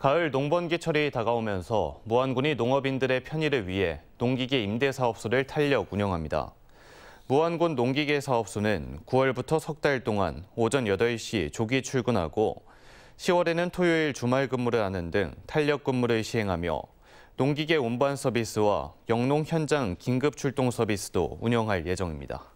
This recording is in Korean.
가을 농번기철이 다가오면서 무안군이 농업인들의 편의를 위해 농기계 임대사업소를 탄력 운영합니다. 무안군 농기계 사업소는 9월부터 석 달 동안 오전 8시 조기 출근하고 10월에는 토요일 주말 근무를 하는 등 탄력 근무를 시행하며 농기계 운반 서비스와 영농 현장 긴급 출동 서비스도 운영할 예정입니다.